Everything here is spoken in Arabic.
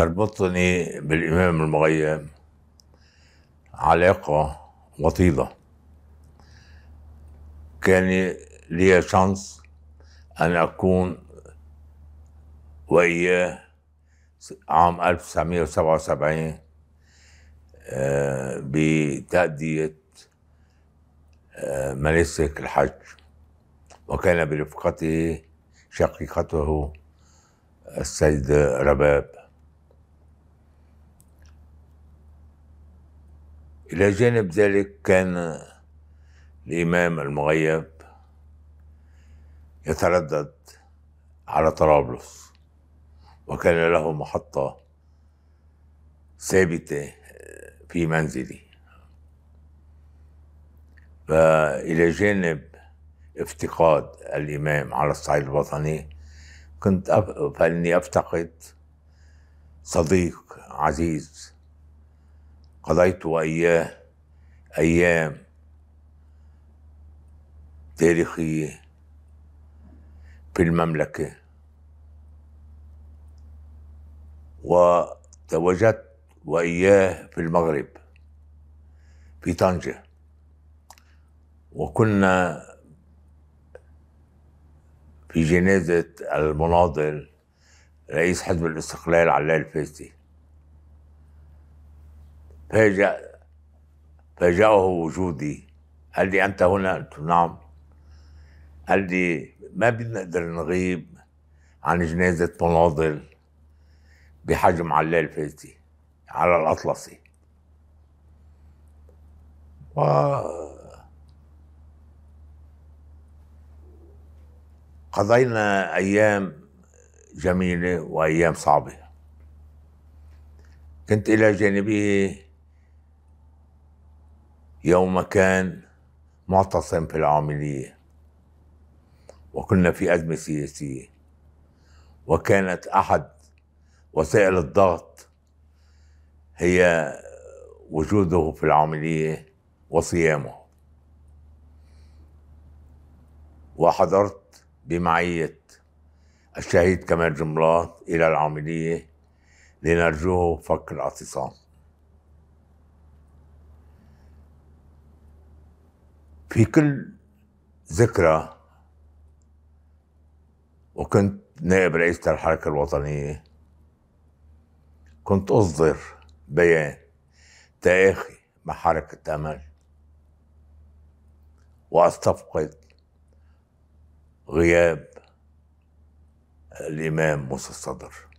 تربطني بالإمام المغيب علاقة وطيدة كان لي شانس أن أكون وإياه عام 1977 آه، بتأدية آه، مناسك الحج وكان برفقته شقيقته السيد رباب إلى جانب ذلك كان الإمام المغيب يتردد على طرابلس وكان له محطة ثابتة في منزلي فإلى جانب افتقاد الإمام على الصعيد الوطني كنت أف... فإني أفتقد صديق عزيز قضيت وإياه ايام تاريخيه في المملكه وتواجدت واياه في المغرب في طنجه وكنا في جنازه المناضل رئيس حزب الاستقلال علاء الفاسي فاجأ فاجأه وجودي قال لي أنت هنا قلت له نعم قال لي ما بنقدر نغيب عن جنازة مناضل بحجم علال الفيزي على الأطلسي و قضينا أيام جميلة وأيام صعبة كنت إلى جانبه يوم كان معتصم في العاملية وكنا في أزمة سياسية وكانت أحد وسائل الضغط هي وجوده في العاملية وصيامه وحضرت بمعية الشهيد كمال جملات إلى العاملية لنرجوه فك الاعتصام في كل ذكرى وكنت نائب رئيس الحركة الوطنية كنت أصدر بيان تاريخي مع حركة أمل وأستفقد غياب الإمام موسى الصدر